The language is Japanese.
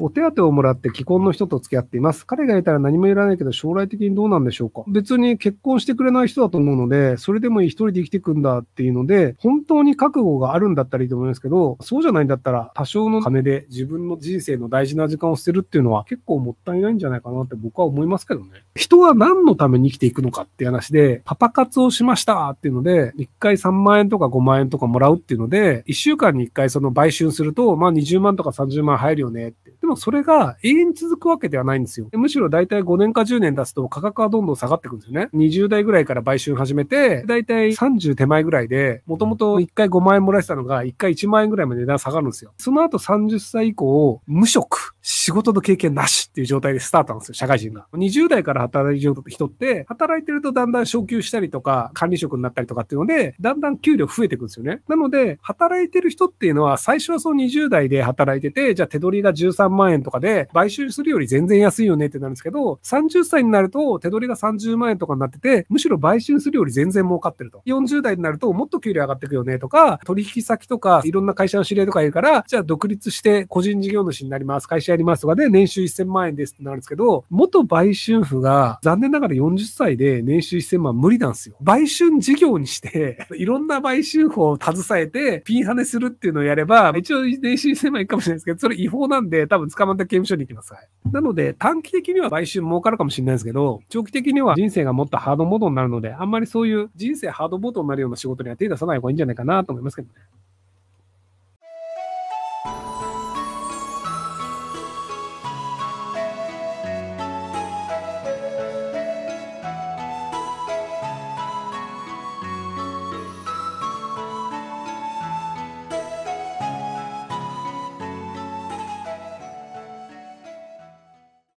お手当をもらって既婚の人と付き合っています。彼がいたら何もいらないけど、将来的にどうなんでしょうか。別に結婚してくれない人だと思うので、それでもいい一人で生きていくんだっていうので、本当に覚悟があるんだったらいいと思いますけど、そうじゃないんだったら、多少の金で自分の人生の大事な時間を捨てるっていうのは結構もったいないんじゃないかなって僕は思いますけどね。人は何のために生きていくのかって話で、パパ活をしましたっていうので、1回3万円とか5万円とかもらうっていうので、1週間に1回その売春すると、まあ20万とか30万入るよねって。もそれが永遠に続くわけではないんですよ。むしろ大体5年か10年経つと価格はどんどん下がってくんですよね。20代ぐらいから買収始めて、大体30手前ぐらいで、もともと1回5万円もらえてたのが、1回1万円ぐらいまで値段下がるんですよ。その後30歳以降、無職。仕事の経験なしっていう状態でスタートなんですよ、社会人が。20代から働いてる人って、働いてるとだんだん昇給したりとか、管理職になったりとかっていうので、だんだん給料増えていくんですよね。なので、働いてる人っていうのは、最初はそう20代で働いてて、じゃあ手取りが13万円とかで、買収するより全然安いよねってなるんですけど、30歳になると手取りが30万円とかになってて、むしろ買収するより全然儲かってると。40代になるともっと給料上がっていくよねとか、取引先とか、いろんな会社の指令とかいるから、じゃあ独立して個人事業主になります。会社りますとかで、年収1000万円ですってなるんですけど、元売春婦が残念ながら40歳で年収1000万無理なんですよ。売春事業にして いろんな売春婦を携えて、ピンハネするっていうのをやれば、一応年収1000万円かもしれないですけど、それ違法なんで、多分捕まった刑務所に行きます。はい、なので、短期的には売春儲かるかもしれないですけど、長期的には人生がもっとハードモードになるので、あんまりそういう人生ハードモードになるような仕事には手出さない方がいいんじゃないかなと思いますけどね。